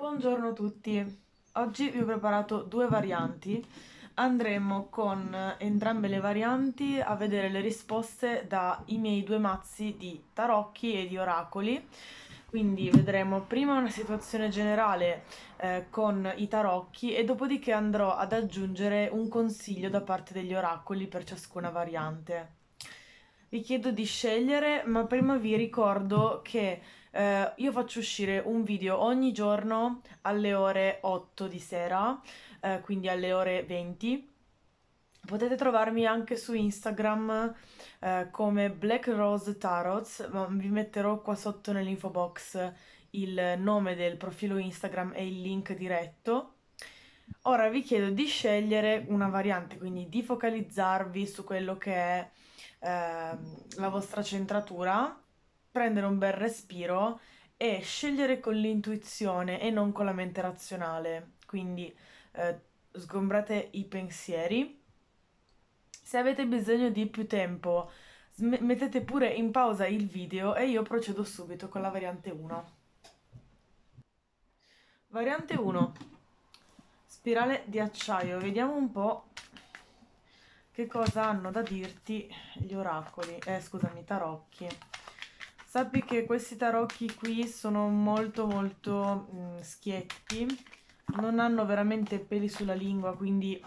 Buongiorno a tutti, oggi vi ho preparato due varianti, andremo con entrambe le varianti a vedere le risposte dai miei due mazzi di tarocchi e di oracoli, quindi vedremo prima una situazione generale eh, con i tarocchi e dopodiché andrò ad aggiungere un consiglio da parte degli oracoli per ciascuna variante. Vi chiedo di scegliere, ma prima vi ricordo che eh, io faccio uscire un video ogni giorno alle ore 8 di sera, eh, quindi alle ore 20. Potete trovarmi anche su Instagram eh, come Black Rose Tarots, ma vi metterò qua sotto nell'info box il nome del profilo Instagram e il link diretto. Ora vi chiedo di scegliere una variante, quindi di focalizzarvi su quello che è eh, la vostra centratura prendere un bel respiro e scegliere con l'intuizione e non con la mente razionale. Quindi eh, sgombrate i pensieri. Se avete bisogno di più tempo, mettete pure in pausa il video e io procedo subito con la variante 1. Variante 1. Spirale di acciaio. Vediamo un po' che cosa hanno da dirti gli oracoli. Eh, scusami, tarocchi. Sappi che questi tarocchi qui sono molto molto mh, mm, schietti, non hanno veramente peli sulla lingua, quindi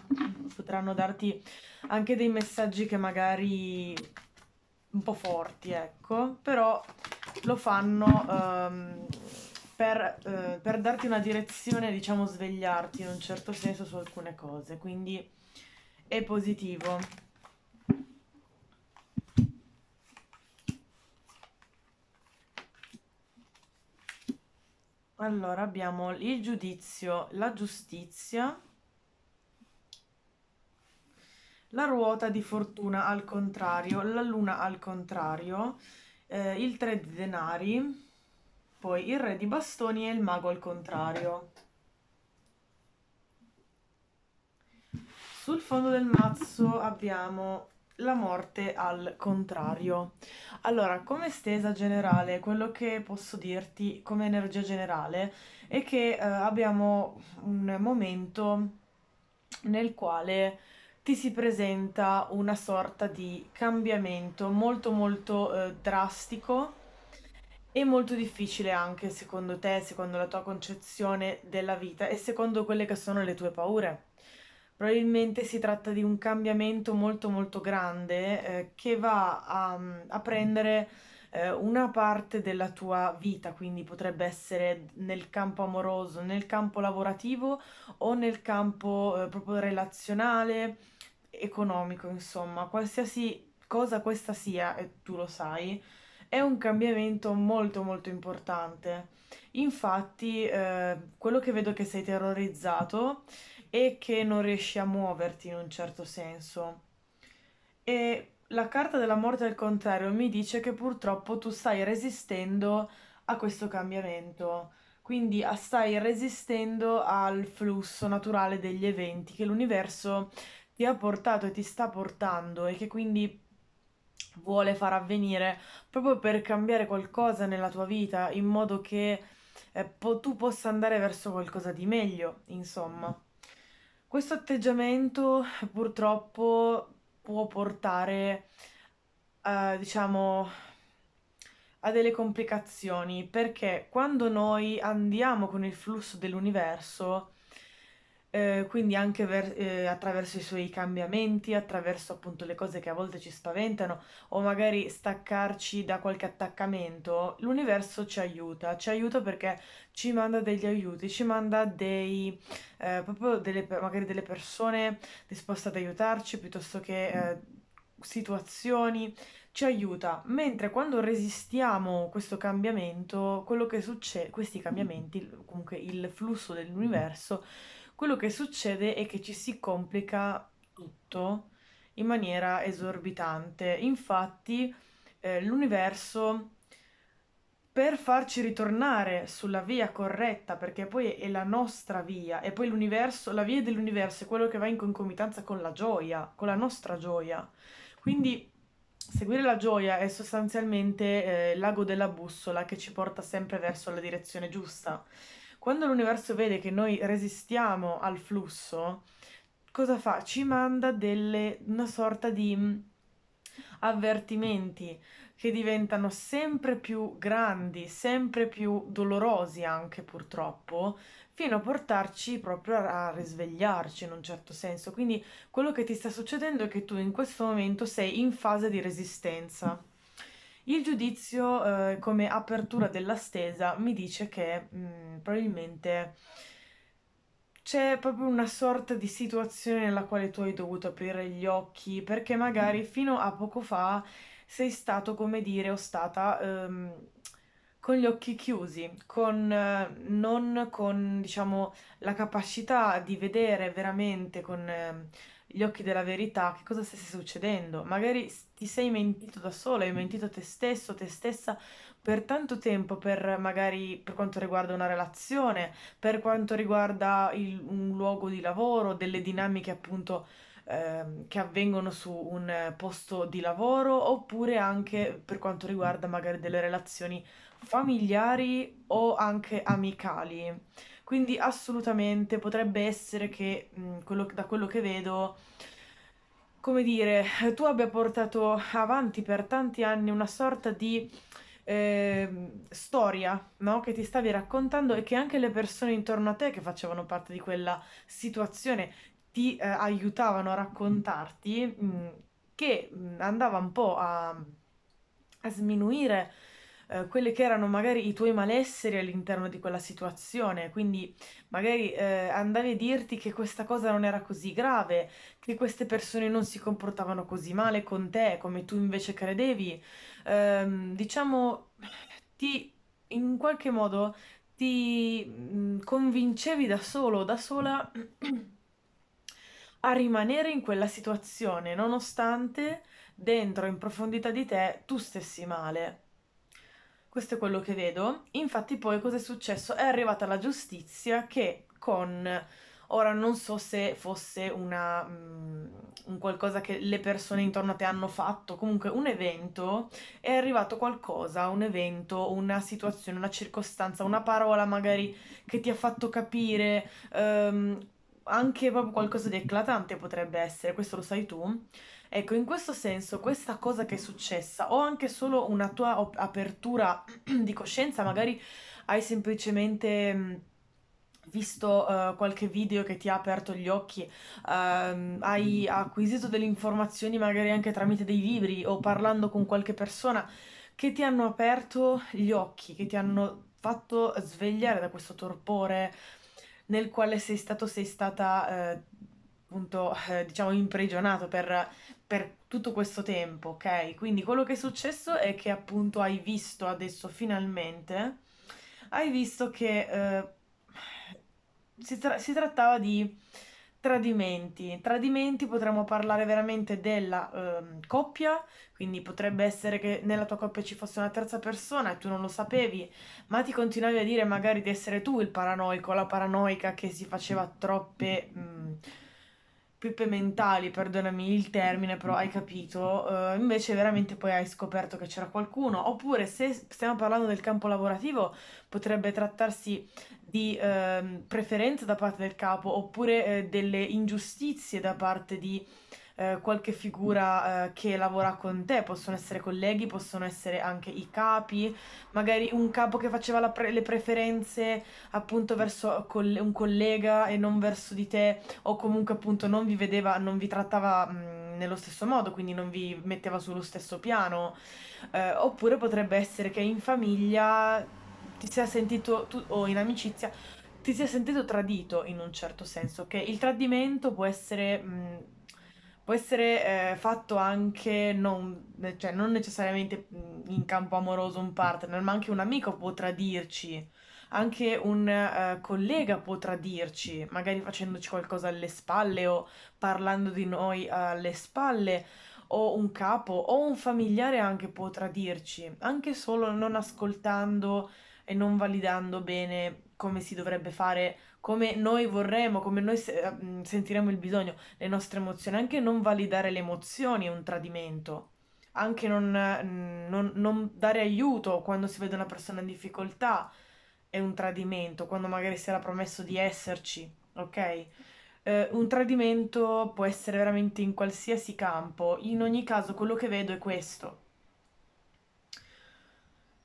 potranno darti anche dei messaggi che magari un po' forti, ecco, però lo fanno ehm, per, eh, per, darti una direzione, diciamo svegliarti in un certo senso su alcune cose, quindi è positivo. Allora abbiamo il giudizio, la giustizia, la ruota di fortuna al contrario, la luna al contrario, eh, il tre di denari, poi il re di bastoni e il mago al contrario. Sul fondo del mazzo abbiamo la morte al contrario. Allora, come stesa generale, quello che posso dirti come energia generale è che eh, abbiamo un momento nel quale ti si presenta una sorta di cambiamento molto molto eh, drastico e molto difficile anche secondo te, secondo la tua concezione della vita e secondo quelle che sono le tue paure Probabilmente si tratta di un cambiamento molto molto grande eh, che va a, a prendere eh, una parte della tua vita, quindi potrebbe essere nel campo amoroso, nel campo lavorativo o nel campo eh, proprio relazionale, economico, insomma, qualsiasi cosa questa sia, e tu lo sai, è un cambiamento molto molto importante. Infatti, eh, quello che vedo che sei terrorizzato e che non riesci a muoverti in un certo senso. E la carta della morte al contrario mi dice che purtroppo tu stai resistendo a questo cambiamento, quindi stai resistendo al flusso naturale degli eventi che l'universo ti ha portato e ti sta portando e che quindi vuole far avvenire proprio per cambiare qualcosa nella tua vita in modo che eh, po- tu possa andare verso qualcosa di meglio, insomma. Questo atteggiamento purtroppo può portare, eh, diciamo, a delle complicazioni perché quando noi andiamo con il flusso dell'universo eh, quindi anche ver- eh, attraverso i suoi cambiamenti, attraverso appunto le cose che a volte ci spaventano o magari staccarci da qualche attaccamento, l'universo ci aiuta, ci aiuta perché ci manda degli aiuti, ci manda dei, eh, proprio delle, magari delle persone disposte ad aiutarci piuttosto che eh, situazioni, ci aiuta, mentre quando resistiamo questo cambiamento, quello che succede, questi cambiamenti, comunque il flusso dell'universo, mm quello che succede è che ci si complica tutto in maniera esorbitante. Infatti, eh, l'universo per farci ritornare sulla via corretta, perché poi è la nostra via, e poi l'universo, la via dell'universo è quello che va in concomitanza con la gioia, con la nostra gioia. Quindi seguire la gioia è sostanzialmente eh, l'ago della bussola che ci porta sempre verso la direzione giusta. Quando l'universo vede che noi resistiamo al flusso, cosa fa? Ci manda delle, una sorta di mm, avvertimenti che diventano sempre più grandi, sempre più dolorosi anche purtroppo, fino a portarci proprio a risvegliarci in un certo senso. Quindi quello che ti sta succedendo è che tu in questo momento sei in fase di resistenza. Il giudizio eh, come apertura della stesa mi dice che mh, mm, probabilmente c'è proprio una sorta di situazione nella quale tu hai dovuto aprire gli occhi perché magari mm. fino a poco fa sei stato, come dire, o stata ehm, con gli occhi chiusi, con, eh, non con diciamo, la capacità di vedere veramente con eh, gli occhi della verità che cosa stesse succedendo. Magari ti sei mentito da sola, hai mentito te stesso, te stessa per tanto tempo, per magari per quanto riguarda una relazione, per quanto riguarda il, un luogo di lavoro, delle dinamiche appunto ehm, che avvengono su un posto di lavoro, oppure anche per quanto riguarda magari delle relazioni familiari o anche amicali. Quindi assolutamente potrebbe essere che, mh, quello, da quello che vedo, come dire, tu abbia portato avanti per tanti anni una sorta di eh, storia no? che ti stavi raccontando e che anche le persone intorno a te che facevano parte di quella situazione ti eh, aiutavano a raccontarti, mh, che andava un po' a, a sminuire eh, quelli che erano magari i tuoi malesseri all'interno di quella situazione, quindi magari eh, andavi a dirti che questa cosa non era così grave, che queste persone non si comportavano così male con te come tu invece credevi, ehm, diciamo, ti in qualche modo ti mh, mm, convincevi da solo, da sola a rimanere in quella situazione, nonostante dentro, in profondità di te, tu stessi male. Questo è quello che vedo. Infatti poi cosa è successo? È arrivata la giustizia che con... Ora non so se fosse una, um, un qualcosa che le persone intorno a te hanno fatto, comunque un evento, è arrivato qualcosa, un evento, una situazione, una circostanza, una parola magari che ti ha fatto capire, um, anche proprio qualcosa di eclatante potrebbe essere, questo lo sai tu Ecco, in questo senso, questa cosa che è successa, o anche solo una tua op- apertura di coscienza, magari hai semplicemente mm, visto uh, qualche video che ti ha aperto gli occhi, uh, hai acquisito delle informazioni magari anche tramite dei libri o parlando con qualche persona che ti hanno aperto gli occhi, che ti hanno fatto svegliare da questo torpore nel quale sei stato, sei stata eh, appunto, eh, diciamo, imprigionato per per tutto questo tempo, ok? Quindi quello che è successo è che appunto hai visto adesso finalmente, hai visto che eh, si, tra- si, trattava di tradimenti. Tradimenti potremmo parlare veramente della eh, coppia, quindi potrebbe essere che nella tua coppia ci fosse una terza persona e tu non lo sapevi, ma ti continuavi a dire magari di essere tu il paranoico, la paranoica che si faceva troppe... Mh, pippe mentali, perdonami il termine, però hai capito, uh, invece veramente poi hai scoperto che c'era qualcuno, oppure se stiamo parlando del campo lavorativo potrebbe trattarsi di uh, preferenze da parte del capo, oppure uh, delle ingiustizie da parte di eh, qualche figura eh, che lavora con te, possono essere colleghi, possono essere anche i capi, magari un capo che faceva pre- le preferenze appunto verso coll- un collega e non verso di te o comunque appunto non vi vedeva, non vi trattava mh, mm, nello stesso modo, quindi non vi metteva sullo stesso piano, eh, oppure potrebbe essere che in famiglia ti sia sentito tu- o in amicizia ti sia sentito tradito in un certo senso, che il tradimento può essere mh, mm, può essere eh, fatto anche non, cioè, non, necessariamente mm, in campo amoroso un partner, ma anche un amico può tradirci, anche un eh, collega può tradirci, magari facendoci qualcosa alle spalle o parlando di noi eh, alle spalle. O un capo o un familiare anche può tradirci, anche solo non ascoltando e non validando bene come si dovrebbe fare come noi vorremmo, come noi se- eh, mm, sentiremo il bisogno, le nostre emozioni. Anche non validare le emozioni è un tradimento. Anche non, eh, mm, non, non dare aiuto quando si vede una persona in difficoltà è un tradimento, quando magari si era promesso di esserci, ok? Eh, un tradimento può essere veramente in qualsiasi campo, in ogni caso quello che vedo è questo.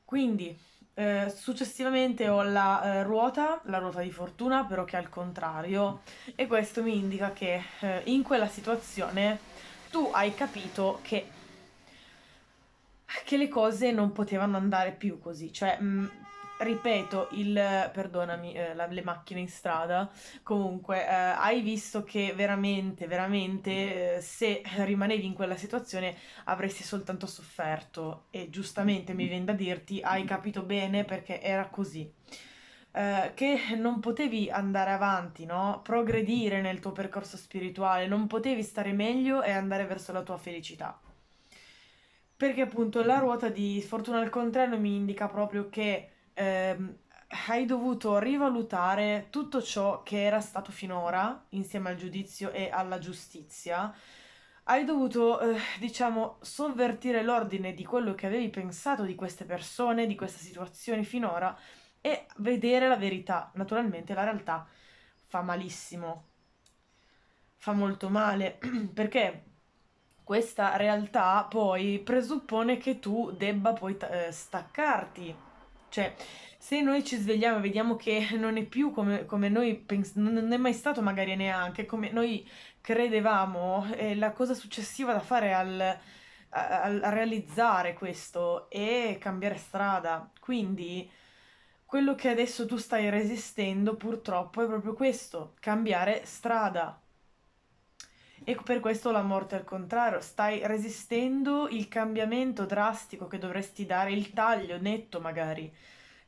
Quindi eh, successivamente ho la eh, ruota, la ruota di fortuna, però che è al contrario, e questo mi indica che eh, in quella situazione tu hai capito che, che le cose non potevano andare più così, cioè mh, mm, ripeto, il, perdonami, eh, la, le macchine in strada, comunque eh, hai visto che veramente, veramente eh, se rimanevi in quella situazione avresti soltanto sofferto e giustamente mi viene da dirti hai capito bene perché era così. Eh, che non potevi andare avanti, no? progredire nel tuo percorso spirituale, non potevi stare meglio e andare verso la tua felicità. Perché appunto la ruota di fortuna al contrario mi indica proprio che ehm, hai dovuto rivalutare tutto ciò che era stato finora insieme al giudizio e alla giustizia. Hai dovuto, eh, diciamo, sovvertire l'ordine di quello che avevi pensato di queste persone, di questa situazione finora e vedere la verità. Naturalmente la realtà fa malissimo, fa molto male, perché questa realtà poi presuppone che tu debba poi t- eh, staccarti cioè, se noi ci svegliamo e vediamo che non è più come, come noi pensavamo, non è mai stato magari neanche come noi credevamo, eh, la cosa successiva da fare al, a, a realizzare questo è cambiare strada. Quindi quello che adesso tu stai resistendo purtroppo è proprio questo, cambiare strada. E per questo la morte è al contrario, stai resistendo il cambiamento drastico che dovresti dare, il taglio netto magari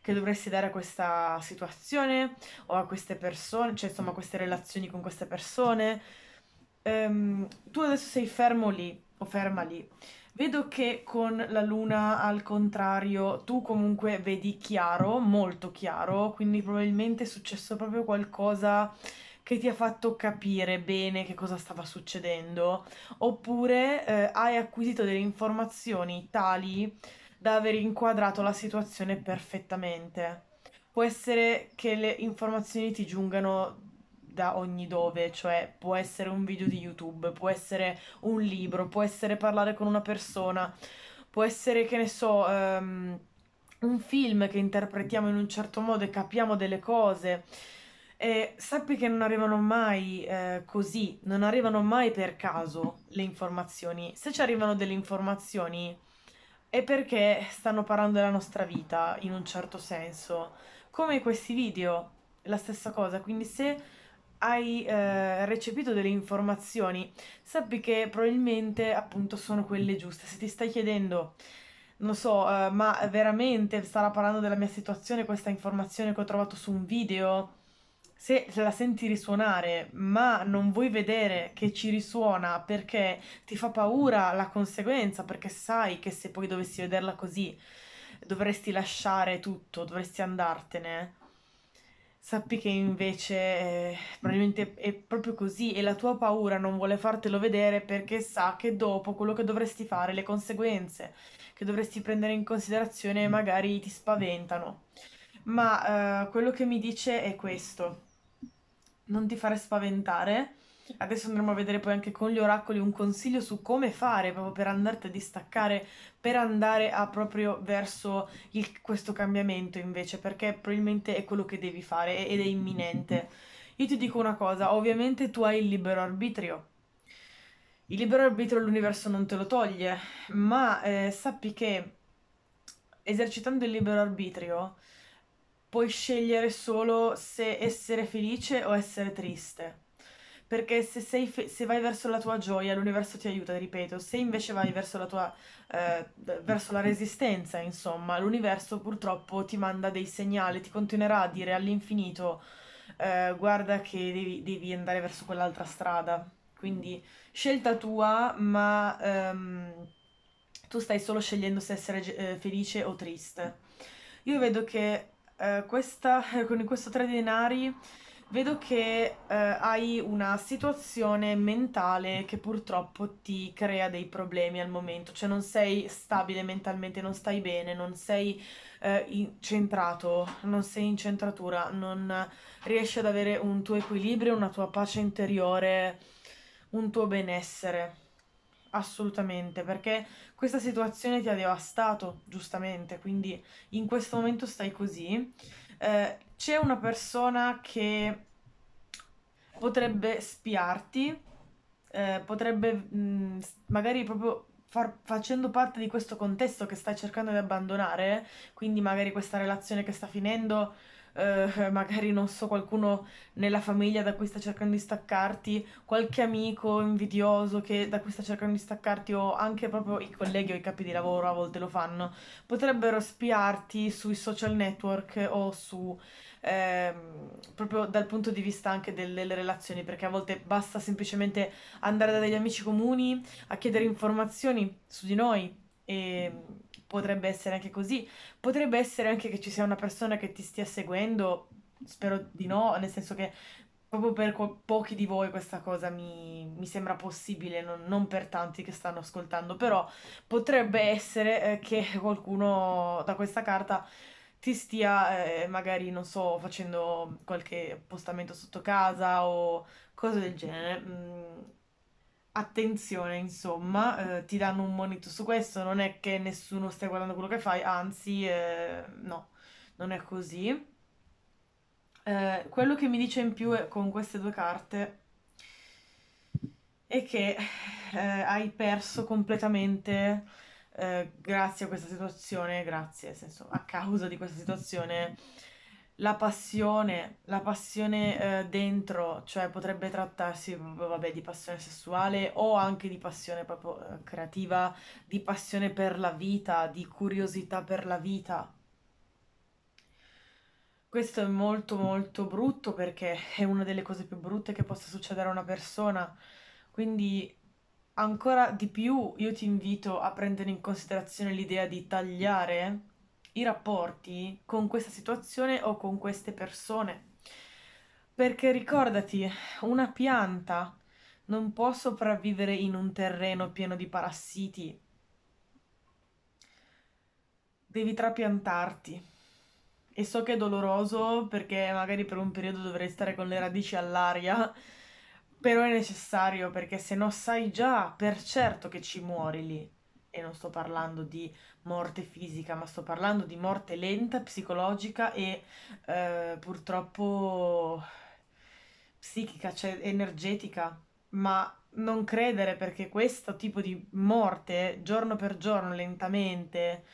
che dovresti dare a questa situazione o a queste persone, cioè insomma a queste relazioni con queste persone. Um, tu adesso sei fermo lì o ferma lì. Vedo che con la luna al contrario tu comunque vedi chiaro, molto chiaro, quindi probabilmente è successo proprio qualcosa che ti ha fatto capire bene che cosa stava succedendo, oppure eh, hai acquisito delle informazioni tali da aver inquadrato la situazione perfettamente. Può essere che le informazioni ti giungano da ogni dove, cioè può essere un video di YouTube, può essere un libro, può essere parlare con una persona, può essere che ne so, um, un film che interpretiamo in un certo modo e capiamo delle cose. E sappi che non arrivano mai eh, così, non arrivano mai per caso le informazioni. Se ci arrivano delle informazioni è perché stanno parlando della nostra vita in un certo senso. Come questi video, la stessa cosa. Quindi se hai eh, recepito delle informazioni, sappi che probabilmente appunto sono quelle giuste. Se ti stai chiedendo non so, eh, ma veramente starà parlando della mia situazione questa informazione che ho trovato su un video? se la senti risuonare, ma non vuoi vedere che ci risuona perché ti fa paura la conseguenza, perché sai che se poi dovessi vederla così dovresti lasciare tutto, dovresti andartene. Sappi che invece eh, probabilmente è proprio così e la tua paura non vuole fartelo vedere perché sa che dopo quello che dovresti fare, le conseguenze che dovresti prendere in considerazione magari ti spaventano. Ma eh, quello che mi dice è questo non ti fare spaventare. Adesso andremo a vedere poi anche con gli oracoli un consiglio su come fare proprio per andarti a distaccare, per andare a proprio verso il, questo cambiamento invece, perché probabilmente è quello che devi fare ed è imminente. Io ti dico una cosa, ovviamente tu hai il libero arbitrio. Il libero arbitrio l'universo non te lo toglie, ma eh, sappi che esercitando il libero arbitrio puoi scegliere solo se essere felice o essere triste. Perché se, fe- se vai verso la tua gioia, l'universo ti aiuta, ripeto. Se invece vai verso la tua eh, verso la resistenza, insomma, l'universo purtroppo ti manda dei segnali, ti continuerà a dire all'infinito eh, guarda che devi, devi, andare verso quell'altra strada. Quindi scelta tua, ma ehm, tu stai solo scegliendo se essere eh, felice o triste. Io vedo che eh, questa, con questo tre denari vedo che eh, hai una situazione mentale che purtroppo ti crea dei problemi al momento, cioè non sei stabile mentalmente, non stai bene, non sei eh, centrato, non sei in centratura, non riesci ad avere un tuo equilibrio, una tua pace interiore, un tuo benessere. Assolutamente, perché questa situazione ti ha devastato, giustamente, quindi in questo momento stai così. Eh, c'è una persona che potrebbe spiarti, eh, potrebbe mh, mm, magari proprio far, facendo parte di questo contesto che stai cercando di abbandonare, quindi magari questa relazione che sta finendo Uh, magari non so, qualcuno nella famiglia da cui sta cercando di staccarti, qualche amico invidioso che da cui sta cercando di staccarti, o anche proprio i colleghi o i capi di lavoro a volte lo fanno, potrebbero spiarti sui social network o su eh, proprio dal punto di vista anche delle, delle, relazioni, perché a volte basta semplicemente andare da degli amici comuni a chiedere informazioni su di noi e potrebbe essere anche così, potrebbe essere anche che ci sia una persona che ti stia seguendo, spero di no, nel senso che proprio per co- pochi di voi questa cosa mi, mi sembra possibile, non, non, per tanti che stanno ascoltando, però potrebbe essere eh, che qualcuno da questa carta ti stia eh, magari, non so, facendo qualche appostamento sotto casa o cose del genere. Mm attenzione, insomma, eh, ti danno un monito su questo, non è che nessuno stia guardando quello che fai, anzi, eh, no, non è così. Eh, quello che mi dice in più eh, con queste due carte è che eh, hai perso completamente, eh, grazie a questa situazione, grazie, nel senso, a causa di questa situazione, la passione, la passione eh, dentro, cioè potrebbe trattarsi vabbè, di passione sessuale o anche di passione proprio eh, creativa, di passione per la vita, di curiosità per la vita. Questo è molto molto brutto perché è una delle cose più brutte che possa succedere a una persona, quindi ancora di più io ti invito a prendere in considerazione l'idea di tagliare i rapporti con questa situazione o con queste persone. Perché ricordati, una pianta non può sopravvivere in un terreno pieno di parassiti. Devi trapiantarti. E so che è doloroso perché magari per un periodo dovrei stare con le radici all'aria, però è necessario perché se no sai già per certo che ci muori lì. E non sto parlando di morte fisica, ma sto parlando di morte lenta, psicologica e eh, purtroppo psichica, cioè energetica. Ma non credere perché questo tipo di morte, giorno per giorno, lentamente,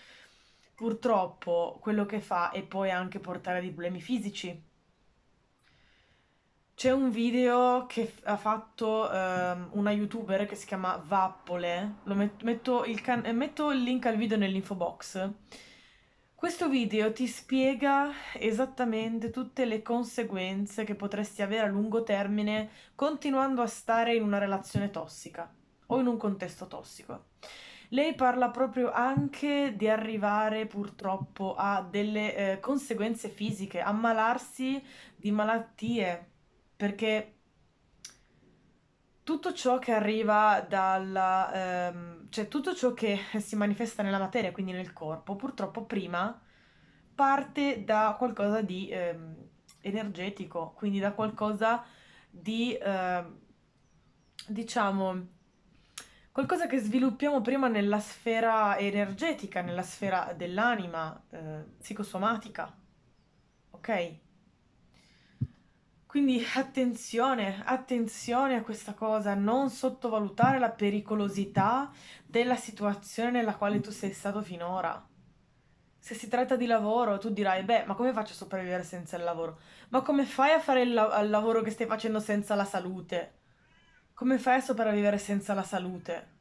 purtroppo quello che fa è poi anche portare a dei problemi fisici c'è un video che f- ha fatto ehm, una youtuber che si chiama Vappole. Met- metto, il can- eh, metto il link al video nell'info box. Questo video ti spiega esattamente tutte le conseguenze che potresti avere a lungo termine continuando a stare in una relazione tossica o in un contesto tossico. Lei parla proprio anche di arrivare purtroppo a delle eh, conseguenze fisiche, ammalarsi di malattie perché tutto ciò che arriva dalla... Ehm, cioè tutto ciò che si manifesta nella materia, quindi nel corpo, purtroppo prima parte da qualcosa di ehm, energetico, quindi da qualcosa di... Ehm, diciamo qualcosa che sviluppiamo prima nella sfera energetica, nella sfera dell'anima eh, psicosomatica. Ok? Quindi attenzione, attenzione a questa cosa, non sottovalutare la pericolosità della situazione nella quale tu sei stato finora. Se si tratta di lavoro, tu dirai, beh, ma come faccio a sopravvivere senza il lavoro? Ma come fai a fare il, la- il lavoro che stai facendo senza la salute? Come fai a sopravvivere senza la salute?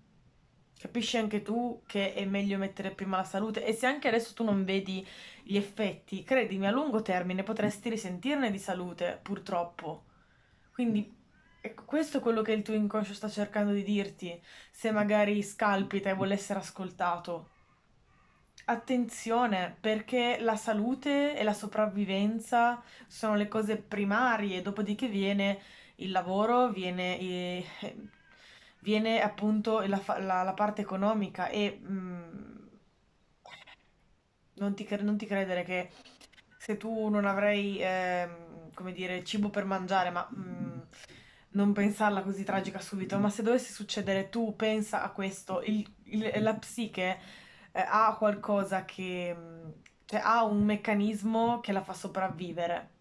capisci anche tu che è meglio mettere prima la salute e se anche adesso tu non vedi gli effetti, credimi, a lungo termine potresti risentirne di salute, purtroppo. Quindi ecco, questo è quello che il tuo inconscio sta cercando di dirti, se magari scalpita e vuole essere ascoltato. Attenzione, perché la salute e la sopravvivenza sono le cose primarie, dopodiché viene il lavoro, viene... Eh, viene appunto la, la, la parte economica e mh, mm, non, ti, non ti credere che se tu non avrai, ehm, come dire, cibo per mangiare, ma mh, mm, non pensarla così tragica subito, ma se dovesse succedere tu pensa a questo, il, il- la psiche eh, ha qualcosa che, mm, cioè ha un meccanismo che la fa sopravvivere.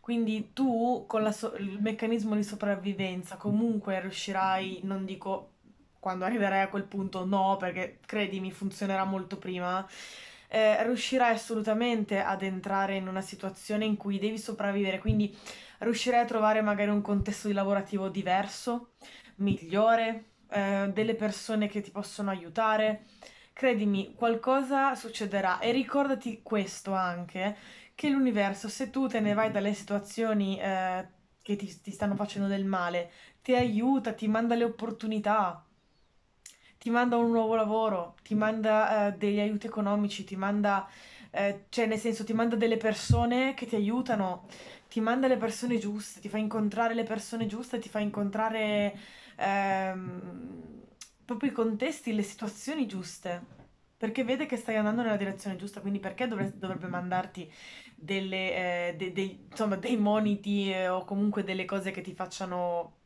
Quindi tu con so- il meccanismo di sopravvivenza comunque riuscirai, non dico quando arriverai a quel punto, no, perché credimi funzionerà molto prima, eh, riuscirai assolutamente ad entrare in una situazione in cui devi sopravvivere, quindi riuscirai a trovare magari un contesto di lavorativo diverso, migliore, eh, delle persone che ti possono aiutare. Credimi, qualcosa succederà e ricordati questo anche, che l'universo, se tu te ne vai dalle situazioni eh, che ti, ti stanno facendo del male, ti aiuta, ti manda le opportunità, ti manda un nuovo lavoro, ti manda eh, degli aiuti economici, ti manda, eh, cioè nel senso, ti manda delle persone che ti aiutano, ti manda le persone giuste, ti fa incontrare le persone giuste, ti fa incontrare ehm, proprio i contesti, le situazioni giuste perché vede che stai andando nella direzione giusta, quindi perché dovrebbe mandarti delle, eh, de, de, insomma, dei moniti eh, o comunque delle cose che ti facciano,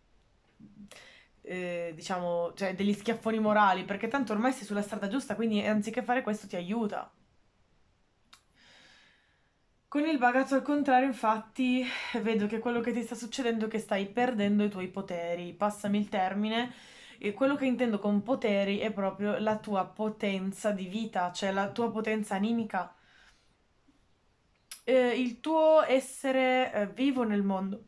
eh, diciamo, cioè degli schiaffoni morali, perché tanto ormai sei sulla strada giusta, quindi anziché fare questo ti aiuta. Con il bagazzo al contrario, infatti, vedo che quello che ti sta succedendo è che stai perdendo i tuoi poteri, passami il termine, e quello che intendo con poteri è proprio la tua potenza di vita, cioè la tua potenza animica eh, il tuo essere eh, vivo nel mondo,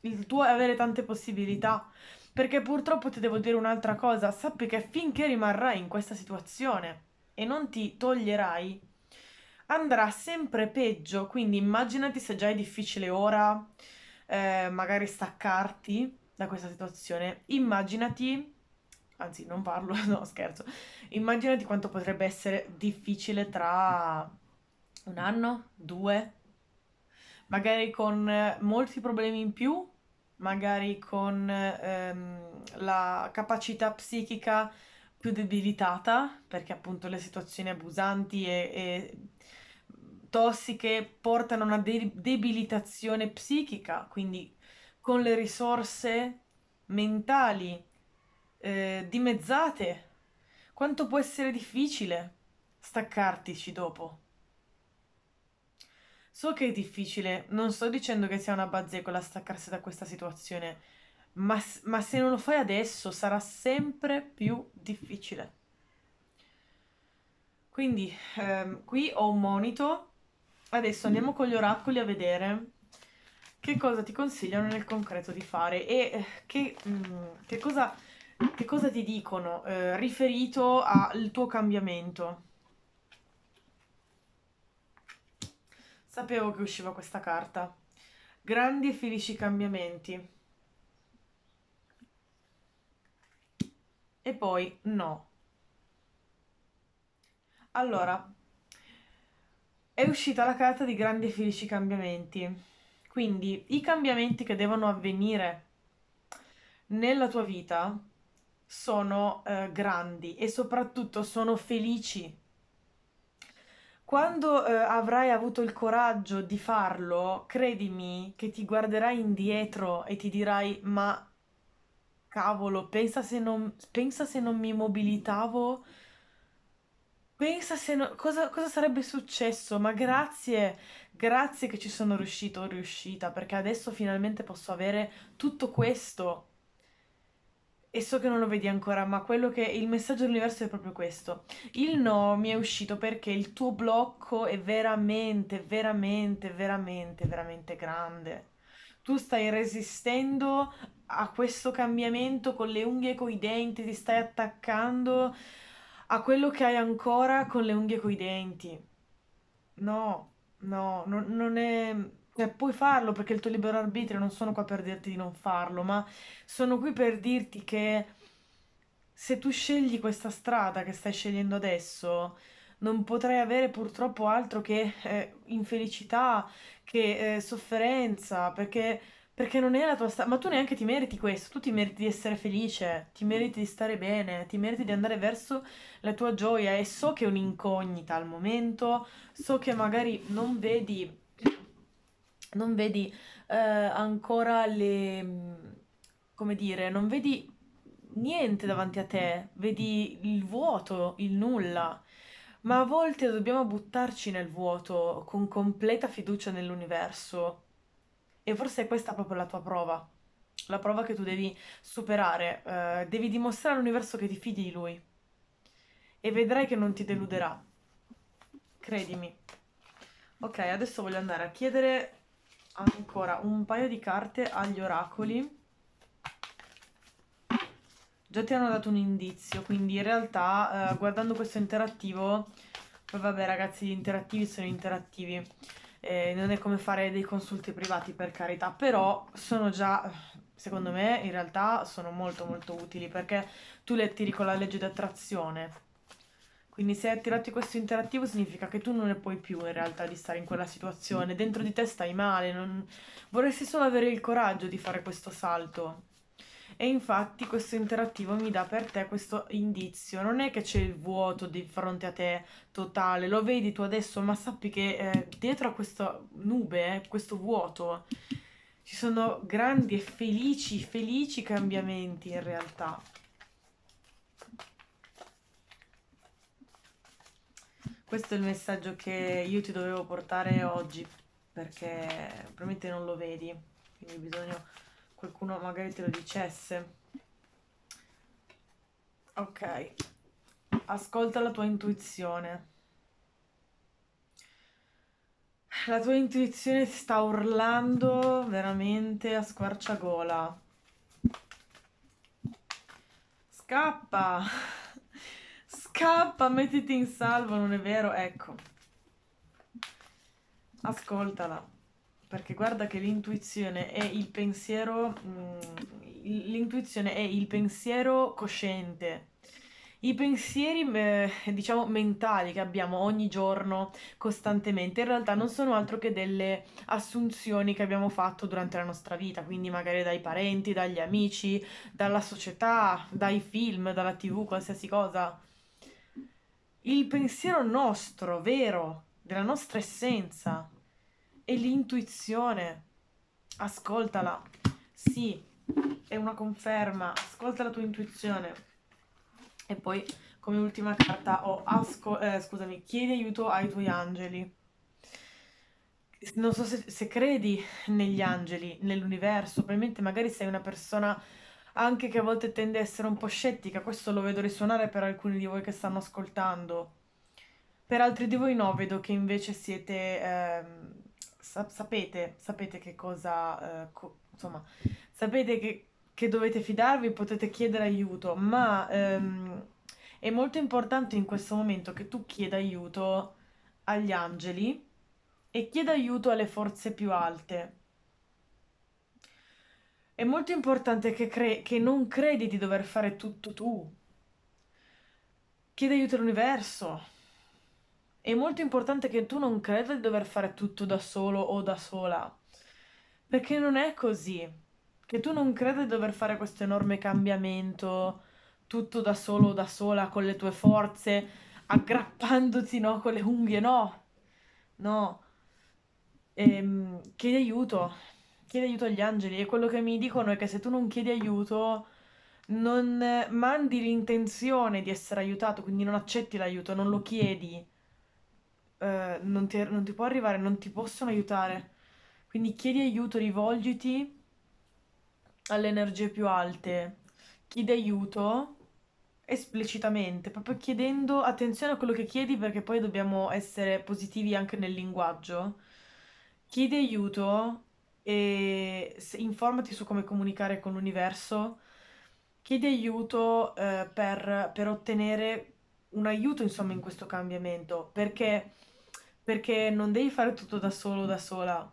il tuo avere tante possibilità. Perché purtroppo ti devo dire un'altra cosa, sappi che finché rimarrai in questa situazione e non ti toglierai, andrà sempre peggio. Quindi immaginati se già è difficile ora, eh, magari staccarti da questa situazione, immaginati, anzi non parlo, no scherzo, immaginati quanto potrebbe essere difficile tra un anno, due, magari con eh, molti problemi in più, magari con ehm, la capacità psichica più debilitata, perché appunto le situazioni abusanti e, e tossiche portano a una de- debilitazione psichica, quindi con le risorse mentali eh, dimezzate, quanto può essere difficile staccartici dopo. So che è difficile, non sto dicendo che sia una bazzecola staccarsi da questa situazione, ma, ma se non lo fai adesso sarà sempre più difficile. Quindi ehm, qui ho un monito, adesso andiamo con gli oracoli a vedere che cosa ti consigliano nel concreto di fare e eh, che, mm, che, cosa, che cosa, ti dicono eh, riferito al tuo cambiamento. Sapevo che usciva questa carta. Grandi e felici cambiamenti. E poi no. Allora, è uscita la carta di grandi e felici cambiamenti. Quindi i cambiamenti che devono avvenire nella tua vita sono eh, grandi e soprattutto sono felici quando eh, avrai avuto il coraggio di farlo, credimi che ti guarderai indietro e ti dirai: Ma cavolo, pensa se non, pensa se non mi mobilitavo. Pensa se no, cosa, cosa sarebbe successo, ma grazie, grazie che ci sono riuscito o riuscita, perché adesso finalmente posso avere tutto questo e so che non lo vedi ancora, ma quello che il messaggio dell'universo è proprio questo. Il no mi è uscito perché il tuo blocco è veramente, veramente, veramente, veramente grande. Tu stai resistendo a questo cambiamento con le unghie e coi denti, ti stai attaccando a quello che hai ancora con le unghie e coi denti. No, no, non, non è cioè, puoi farlo perché il tuo libero arbitrio, non sono qua per dirti di non farlo, ma sono qui per dirti che se tu scegli questa strada che stai scegliendo adesso, non potrai avere purtroppo altro che eh, infelicità, che eh, sofferenza, perché, perché, non è la tua strada. Ma tu neanche ti meriti questo, tu ti meriti di essere felice, ti meriti di stare bene, ti meriti di andare verso la tua gioia e so che è un'incognita al momento, so che magari non vedi non vedi eh, ancora le... Mm, come dire, non vedi niente davanti a te, vedi il vuoto, il nulla. Ma a volte dobbiamo buttarci nel vuoto con completa fiducia nell'universo. E forse è questa proprio la tua prova. La prova che tu devi superare. Eh, devi dimostrare all'universo che ti fidi di lui. E vedrai che non ti deluderà. Credimi. Ok, adesso voglio andare a chiedere ancora un paio di carte agli oracoli. Già ti hanno dato un indizio, quindi in realtà eh, guardando questo interattivo, poi vabbè ragazzi, gli interattivi sono interattivi, eh, non è come fare dei consulti privati per carità, però sono già, secondo me, in realtà sono molto molto utili perché tu le attiri con la legge d'attrazione quindi se è tirati questo interattivo significa che tu non ne puoi più in realtà di stare in quella situazione, dentro di te stai male, non... vorresti solo avere il coraggio di fare questo salto. E infatti questo interattivo mi dà per te questo indizio, non è che c'è il vuoto di fronte a te totale, lo vedi tu adesso, ma sappi che eh, dietro a questa nube, eh, questo vuoto, ci sono grandi e felici, felici cambiamenti in realtà. Questo è il messaggio che io ti dovevo portare oggi, perché probabilmente non lo vedi, quindi bisogna qualcuno magari te lo dicesse. Ok, ascolta la tua intuizione. La tua intuizione sta urlando veramente a squarciagola. Scappa! Scappa, mettiti in salvo, non è vero? Ecco. Ascoltala, perché guarda che l'intuizione è il pensiero... Mh, mm, l'intuizione è il pensiero cosciente. I pensieri, eh, diciamo, mentali che abbiamo ogni giorno costantemente, in realtà non sono altro che delle assunzioni che abbiamo fatto durante la nostra vita, quindi magari dai parenti, dagli amici, dalla società, dai film, dalla tv, qualsiasi cosa il pensiero nostro, vero, della nostra essenza e l'intuizione. Ascoltala. Sì, è una conferma. Ascolta la tua intuizione. E poi, come ultima carta, ho asco- eh, scusami, chiedi aiuto ai tuoi angeli. Non so se, se credi negli angeli, nell'universo, probabilmente magari sei una persona anche che a volte tende a essere un po' scettica, questo lo vedo risuonare per alcuni di voi che stanno ascoltando. Per altri di voi no, vedo che invece siete, eh, sa- sapete, sapete che cosa, eh, co- insomma, sapete che, che, dovete fidarvi, potete chiedere aiuto, ma ehm, è molto importante in questo momento che tu chieda aiuto agli angeli e chieda aiuto alle forze più alte è molto importante che, cre- che non credi di dover fare tutto tu. Chiedi aiuto all'universo. È molto importante che tu non creda di dover fare tutto da solo o da sola. Perché non è così. Che tu non creda di dover fare questo enorme cambiamento tutto da solo o da sola con le tue forze, aggrappandoti no, con le unghie, no. No. Ehm, chiedi aiuto, chiedi aiuto agli angeli e quello che mi dicono è che se tu non chiedi aiuto non eh, mandi l'intenzione di essere aiutato, quindi non accetti l'aiuto, non lo chiedi, eh, non, ti, non ti può arrivare, non ti possono aiutare. Quindi chiedi aiuto, rivolgiti alle energie più alte, chiedi aiuto esplicitamente, proprio chiedendo attenzione a quello che chiedi perché poi dobbiamo essere positivi anche nel linguaggio. Chiedi aiuto e informati su come comunicare con l'universo, chiedi aiuto eh, per, per, ottenere un aiuto insomma in questo cambiamento, perché, perché non devi fare tutto da solo da sola,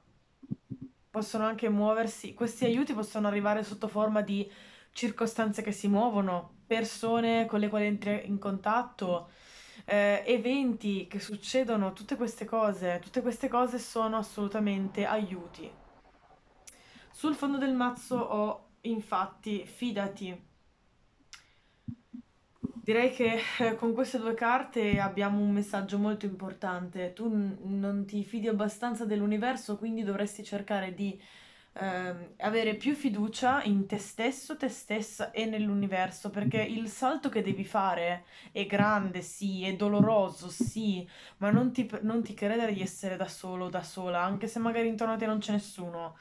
possono anche muoversi, questi aiuti possono arrivare sotto forma di circostanze che si muovono, persone con le quali entri in contatto, eh, eventi che succedono, tutte queste cose, tutte queste cose sono assolutamente aiuti. Sul fondo del mazzo ho infatti Fidati. Direi che eh, con queste due carte abbiamo un messaggio molto importante. Tu non ti fidi abbastanza dell'universo, quindi dovresti cercare di eh, avere più fiducia in te stesso, te stessa e nell'universo, perché il salto che devi fare è grande, sì, è doloroso, sì, ma non ti, non ti credere di essere da solo, da sola, anche se magari intorno a te non c'è nessuno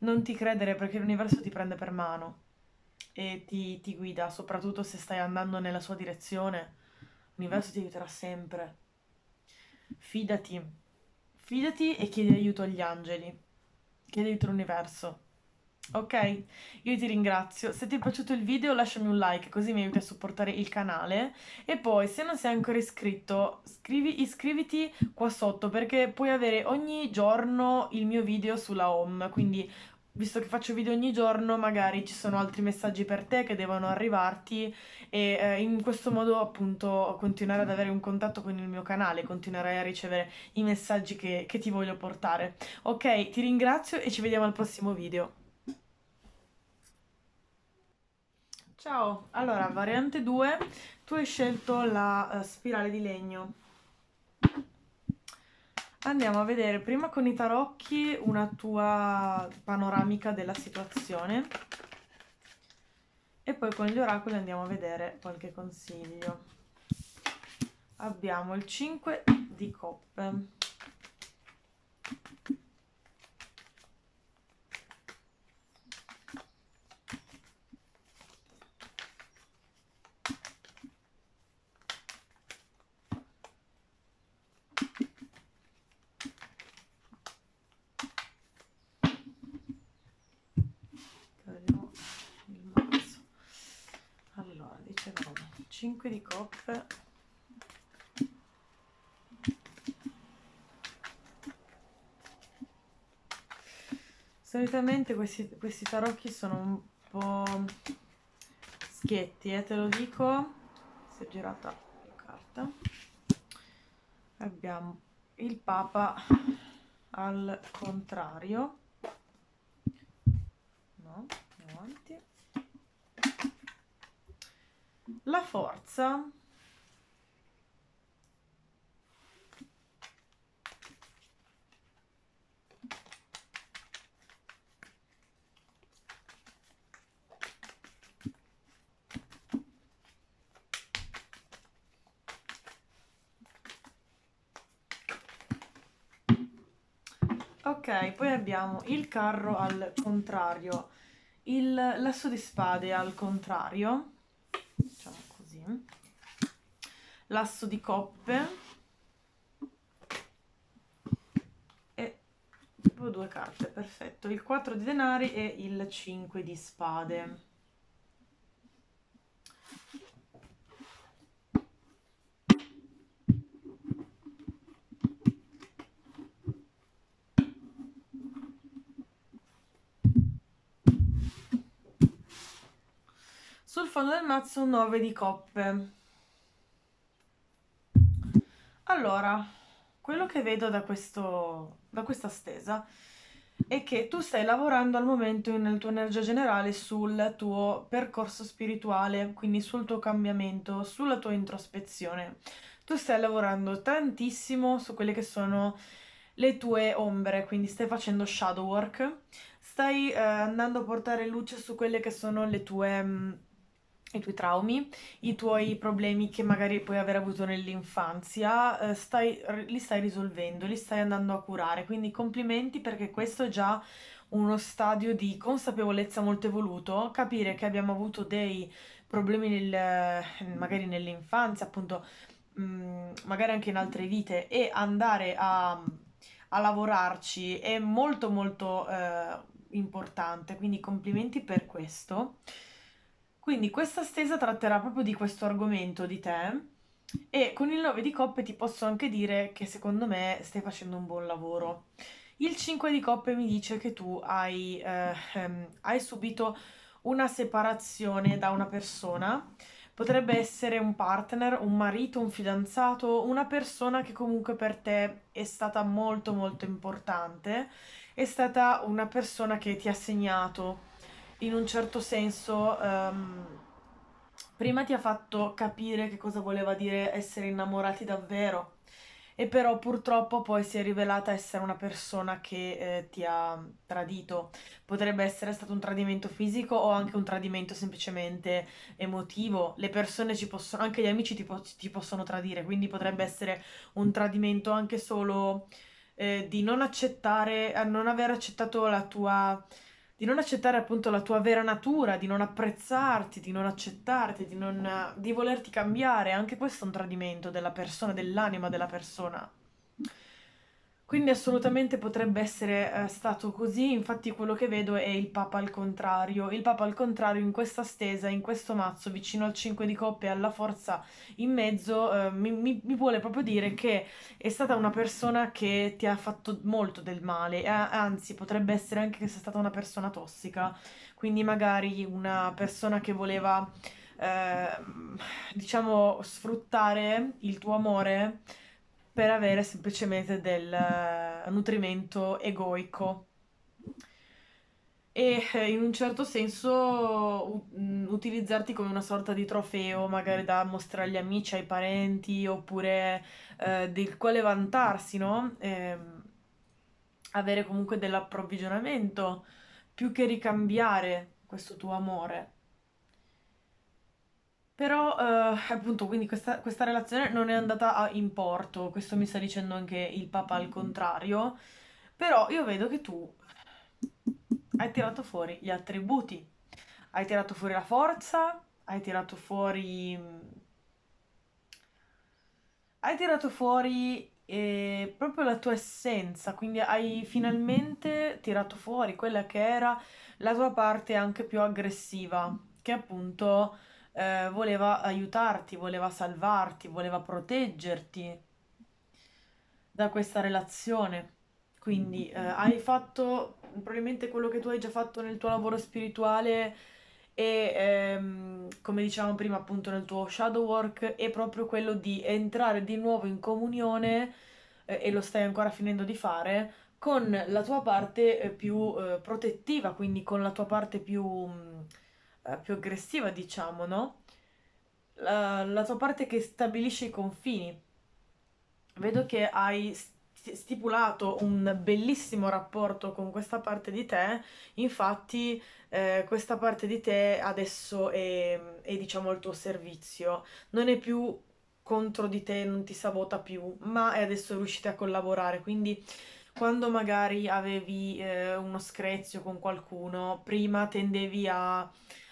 non ti credere perché l'universo ti prende per mano e ti, ti guida, soprattutto se stai andando nella sua direzione. L'universo ti aiuterà sempre. Fidati, fidati e chiedi aiuto agli angeli, chiedi aiuto all'universo. Ok, io ti ringrazio. Se ti è piaciuto il video lasciami un like così mi aiuti a supportare il canale. E poi se non sei ancora iscritto scrivi, iscriviti qua sotto perché puoi avere ogni giorno il mio video sulla home. Quindi visto che faccio video ogni giorno magari ci sono altri messaggi per te che devono arrivarti e eh, in questo modo appunto continuare ad avere un contatto con il mio canale, continuerai a ricevere i messaggi che, che ti voglio portare. Ok, ti ringrazio e ci vediamo al prossimo video. Ciao, allora variante 2, tu hai scelto la uh, spirale di legno. Andiamo a vedere prima con i tarocchi una tua panoramica della situazione e poi con gli oracoli andiamo a vedere qualche consiglio. Abbiamo il 5 di coppe. 5 di coppe solitamente questi, questi tarocchi sono un po' schietti eh, te lo dico si è girata la carta abbiamo il papa al contrario no, andiamo avanti la forza Ok, poi abbiamo il carro al contrario, il lasso di spade al contrario, l'asso di coppe e proprio due carte, perfetto, il 4 di denari e il 5 di spade. Sul fondo del mazzo 9 di coppe. Allora, quello che vedo da, questo, da questa stesa è che tu stai lavorando al momento nel tuo energia generale sul tuo percorso spirituale, quindi sul tuo cambiamento, sulla tua introspezione. Tu stai lavorando tantissimo su quelle che sono le tue ombre, quindi stai facendo shadow work, stai eh, andando a portare luce su quelle che sono le tue mm, i tuoi traumi, i tuoi problemi che magari puoi aver avuto nell'infanzia, eh, stai, li stai risolvendo, li stai andando a curare. Quindi complimenti perché questo è già uno stadio di consapevolezza molto evoluto, capire che abbiamo avuto dei problemi nel, magari nell'infanzia, appunto, mm, magari anche in altre vite e andare a, a lavorarci è molto molto eh, importante. Quindi complimenti per questo. Quindi questa stesa tratterà proprio di questo argomento di te e con il 9 di coppe ti posso anche dire che secondo me stai facendo un buon lavoro. Il 5 di coppe mi dice che tu hai, eh, ehm, hai subito una separazione da una persona. Potrebbe essere un partner, un marito, un fidanzato, una persona che comunque per te è stata molto molto importante, è stata una persona che ti ha segnato, in un certo senso um, prima ti ha fatto capire che cosa voleva dire essere innamorati davvero e però purtroppo poi si è rivelata essere una persona che eh, ti ha tradito. Potrebbe essere stato un tradimento fisico o anche un tradimento semplicemente emotivo. Le persone ci possono, anche gli amici ti, po- ti possono tradire, quindi potrebbe essere un tradimento anche solo eh, di non accettare, non aver accettato la tua di non accettare appunto la tua vera natura, di non apprezzarti, di non accettarti, di, non, eh, di volerti cambiare, anche questo è un tradimento della persona, dell'anima della persona. Quindi assolutamente potrebbe essere eh, stato così, infatti quello che vedo è il Papa al contrario. Il Papa al contrario in questa stesa, in questo mazzo, vicino al 5 di coppe e alla forza in mezzo, eh, mi, mi, mi, vuole proprio dire che è stata una persona che ti ha fatto molto del male, eh, anzi potrebbe essere anche che sia stata una persona tossica, quindi magari una persona che voleva, eh, diciamo, sfruttare il tuo amore per avere semplicemente del eh, nutrimento egoico. E eh, in un certo senso mm, utilizzarti come una sorta di trofeo, magari da mostrare agli amici, ai parenti, oppure uh, del quale vantarsi, no? E, ehm, avere comunque dell'approvvigionamento più che ricambiare questo tuo amore. Però eh, appunto, quindi questa, questa, relazione non è andata a, in porto, questo mi sta dicendo anche il papà al contrario, però io vedo che tu hai tirato fuori gli attributi, hai tirato fuori la forza, hai tirato fuori... Mm, hai tirato fuori eh, proprio la tua essenza, quindi hai finalmente tirato fuori quella che era la tua parte anche più aggressiva, che appunto eh, voleva aiutarti, voleva salvarti, voleva proteggerti da questa relazione. Quindi mm-hmm. eh, hai fatto probabilmente quello che tu hai già fatto nel tuo lavoro spirituale e ehm, come dicevamo prima appunto nel tuo shadow work è proprio quello di entrare di nuovo in comunione eh, e lo stai ancora finendo di fare con la tua parte eh, più eh, protettiva, quindi con la tua parte più mh, mm, eh, più aggressiva, diciamo, no? La, la, tua parte che stabilisce i confini. Vedo che hai stipulato un bellissimo rapporto con questa parte di te, infatti eh, questa parte di te adesso è, è diciamo al tuo servizio, non è più contro di te, non ti sabota più, ma è adesso riuscita a collaborare, quindi quando magari avevi eh, uno screzio con qualcuno, prima tendevi a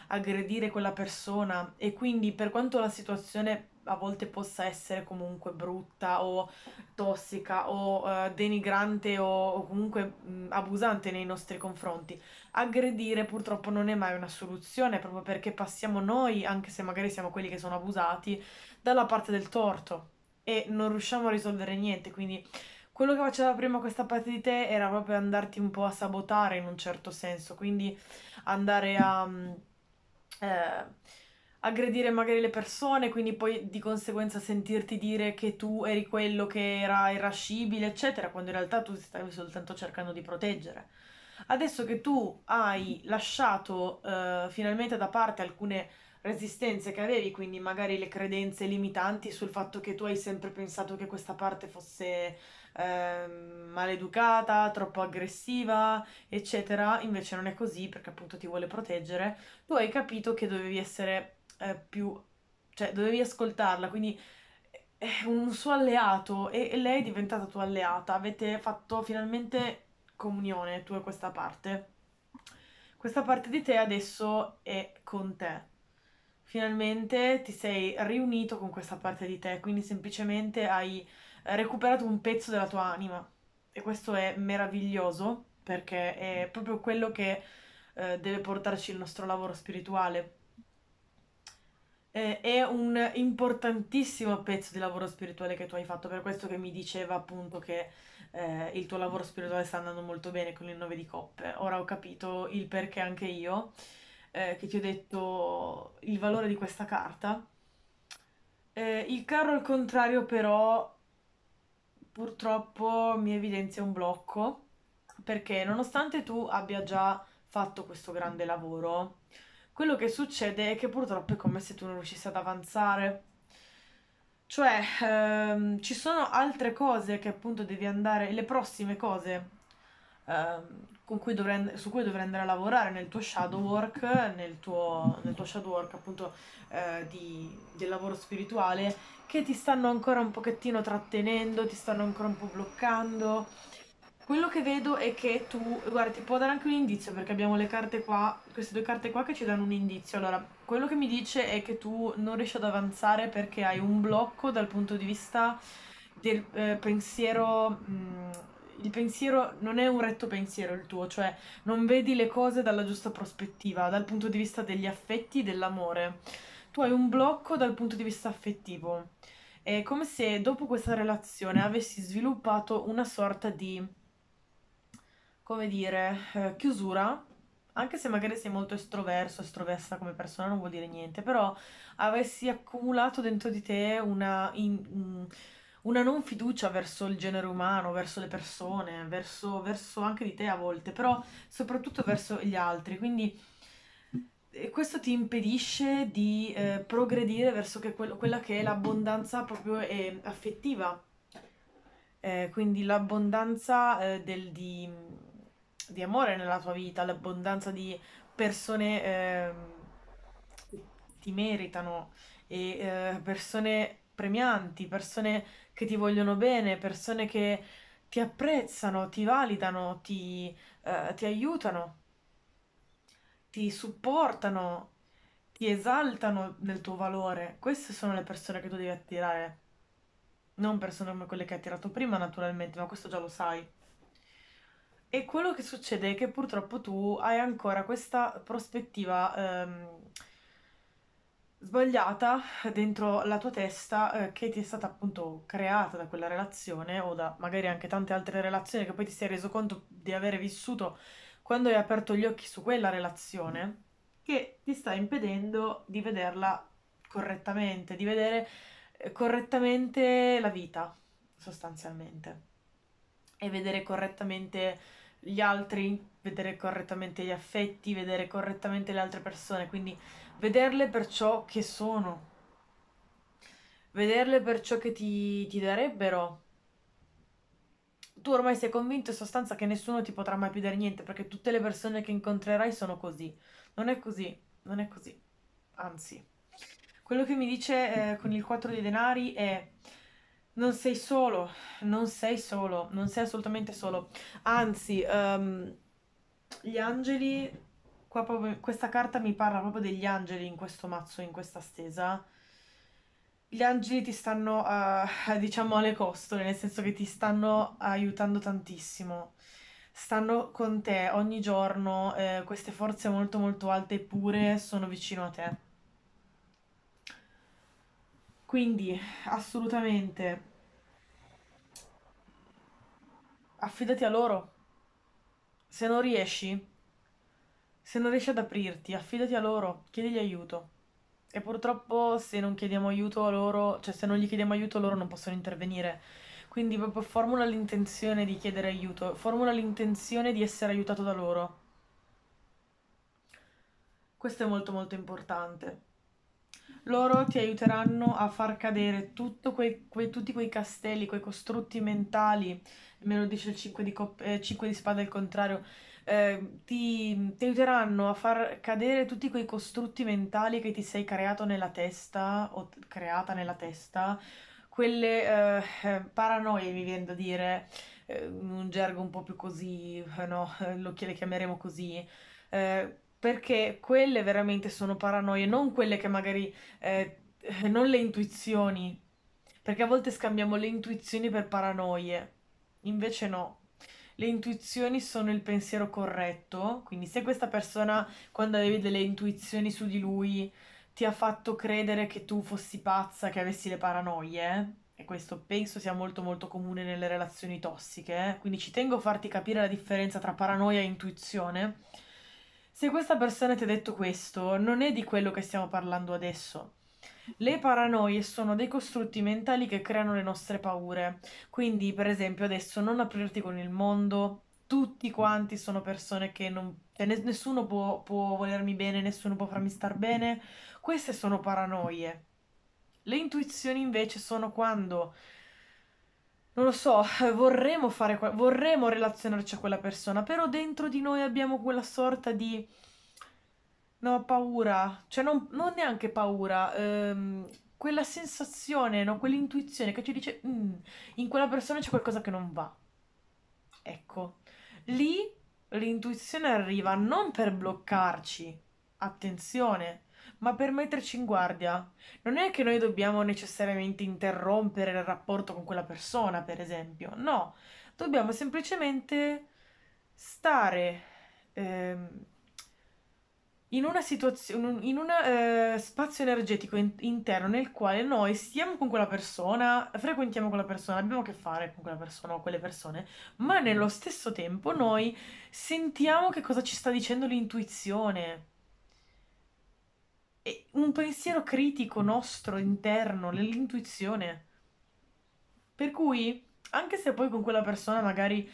aggredire quella persona e quindi per quanto la situazione a volte possa essere comunque brutta o tossica o uh, denigrante o, o comunque mh, mm, abusante nei nostri confronti. Aggredire purtroppo non è mai una soluzione proprio perché passiamo noi, anche se magari siamo quelli che sono abusati, dalla parte del torto e non riusciamo a risolvere niente, quindi quello che faceva prima questa parte di te era proprio andarti un po' a sabotare in un certo senso, quindi andare a mm, eh, aggredire magari le persone, quindi poi di conseguenza sentirti dire che tu eri quello che era irascibile, eccetera, quando in realtà tu ti stavi soltanto cercando di proteggere. Adesso che tu hai lasciato eh, finalmente da parte alcune resistenze che avevi, quindi magari le credenze limitanti sul fatto che tu hai sempre pensato che questa parte fosse eh, maleducata, troppo aggressiva, eccetera, invece non è così perché appunto ti vuole proteggere, tu hai capito che dovevi essere eh, più, cioè dovevi ascoltarla, quindi è eh, un suo alleato e lei è diventata tua alleata, avete fatto finalmente comunione tu e questa parte. Questa parte di te adesso è con te finalmente ti sei riunito con questa parte di te, quindi semplicemente hai recuperato un pezzo della tua anima e questo è meraviglioso perché è proprio quello che eh, deve portarci il nostro lavoro spirituale. Eh, è un importantissimo pezzo di lavoro spirituale che tu hai fatto, per questo che mi diceva appunto che eh, il tuo lavoro spirituale sta andando molto bene con il 9 di coppe. Ora ho capito il perché anche io eh, che ti ho detto il valore di questa carta. Eh, il carro al contrario però purtroppo mi evidenzia un blocco perché nonostante tu abbia già fatto questo grande lavoro, quello che succede è che purtroppo è come se tu non riuscissi ad avanzare. Cioè, ehm, ci sono altre cose che appunto devi andare, le prossime cose ehm, cui dovrai, su cui dovrai andare a lavorare nel tuo shadow work, nel tuo, nel tuo shadow work appunto eh, di, del lavoro spirituale, che ti stanno ancora un pochettino trattenendo, ti stanno ancora un po' bloccando. Quello che vedo è che tu, guarda, ti può dare anche un indizio perché abbiamo le carte qua, queste due carte qua che ci danno un indizio. Allora, quello che mi dice è che tu non riesci ad avanzare perché hai un blocco dal punto di vista del eh, pensiero mh, il pensiero non è un retto pensiero il tuo, cioè non vedi le cose dalla giusta prospettiva, dal punto di vista degli affetti, e dell'amore. Tu hai un blocco dal punto di vista affettivo. È come se dopo questa relazione avessi sviluppato una sorta di, come dire, eh, chiusura, anche se magari sei molto estroverso, estroversa come persona non vuol dire niente, però avessi accumulato dentro di te una... In, in, una non fiducia verso il genere umano, verso le persone, verso, verso anche di te a volte, però soprattutto verso gli altri. Quindi eh, questo ti impedisce di eh, progredire verso che que- quella che è l'abbondanza proprio eh, affettiva. Eh, quindi l'abbondanza eh, del, di, di, amore nella tua vita, l'abbondanza di persone che ehm, ti meritano e eh, persone premianti, persone che ti vogliono bene, persone che ti apprezzano, ti validano, ti, eh, ti aiutano, ti supportano, ti esaltano nel tuo valore. Queste sono le persone che tu devi attirare. Non persone come quelle che hai attirato prima, naturalmente, ma questo già lo sai. E quello che succede è che purtroppo tu hai ancora questa prospettiva ehm, sbagliata dentro la tua testa eh, che ti è stata appunto creata da quella relazione o da magari anche tante altre relazioni che poi ti sei reso conto di avere vissuto quando hai aperto gli occhi su quella relazione che ti sta impedendo di vederla correttamente, di vedere eh, correttamente la vita sostanzialmente e vedere correttamente gli altri, vedere correttamente gli affetti, vedere correttamente le altre persone, quindi vederle per ciò che sono, vederle per ciò che ti, ti darebbero. Tu ormai sei convinto in sostanza che nessuno ti potrà mai più dare niente perché tutte le persone che incontrerai sono così. Non è così, non è così. Anzi, quello che mi dice eh, con il 4 dei denari è non sei solo, non sei solo, non sei assolutamente solo. Anzi, um, gli angeli, qua proprio, questa carta mi parla proprio degli angeli in questo mazzo, in questa stesa. Gli angeli ti stanno, uh, diciamo, alle costole, nel senso che ti stanno aiutando tantissimo. Stanno con te ogni giorno, eh, queste forze molto molto alte e pure sono vicino a te. Quindi, assolutamente, affidati a loro. Se non riesci, se non riesci ad aprirti, affidati a loro, chiedigli aiuto. E purtroppo se non chiediamo aiuto a loro, cioè se non gli chiediamo aiuto loro non possono intervenire. Quindi proprio formula l'intenzione di chiedere aiuto, formula l'intenzione di essere aiutato da loro. Questo è molto molto importante. Loro ti aiuteranno a far cadere quei, quei, tutti quei castelli, quei costrutti mentali me lo dice il 5 di, cop- eh, 5 di spada al contrario, eh, ti, ti, aiuteranno a far cadere tutti quei costrutti mentali che ti sei creato nella testa o t- creata nella testa, quelle eh, eh paranoie, mi viene da dire, eh, un gergo un po' più così, eh, no, lo, le chiameremo così, perché quelle veramente sono paranoie, non quelle che magari, non le intuizioni, perché a volte scambiamo le intuizioni per paranoie Invece no. Le intuizioni sono il pensiero corretto, quindi se questa persona quando avevi delle intuizioni su di lui ti ha fatto credere che tu fossi pazza, che avessi le paranoie, e questo penso sia molto molto comune nelle relazioni tossiche, eh, quindi ci tengo a farti capire la differenza tra paranoia e intuizione. Se questa persona ti ha detto questo, non è di quello che stiamo parlando adesso. Le paranoie sono dei costrutti mentali che creano le nostre paure. Quindi, per esempio, adesso non aprirti con il mondo. Tutti quanti sono persone che non. Cioè, nessuno può, può volermi bene, nessuno può farmi star bene. Queste sono paranoie. Le intuizioni invece sono quando non lo so, vorremmo, fare, vorremmo relazionarci a quella persona, però dentro di noi abbiamo quella sorta di No, paura, cioè non, non neanche paura, ehm, quella sensazione, no? quell'intuizione che ci dice "Mm, in quella persona c'è qualcosa che non va. Ecco, lì l'intuizione arriva non per bloccarci, attenzione, ma per metterci in guardia. Non è che noi dobbiamo necessariamente interrompere il rapporto con quella persona, per esempio, no, dobbiamo semplicemente stare... Ehm, in una situazione, in un eh, spazio energetico in- interno nel quale noi stiamo con quella persona, frequentiamo quella persona, abbiamo a che fare con quella persona o quelle persone, ma mm-hmm. nello stesso tempo noi sentiamo che cosa ci sta dicendo l'intuizione. E un pensiero critico nostro interno, nell'intuizione. Per cui, anche se poi con quella persona magari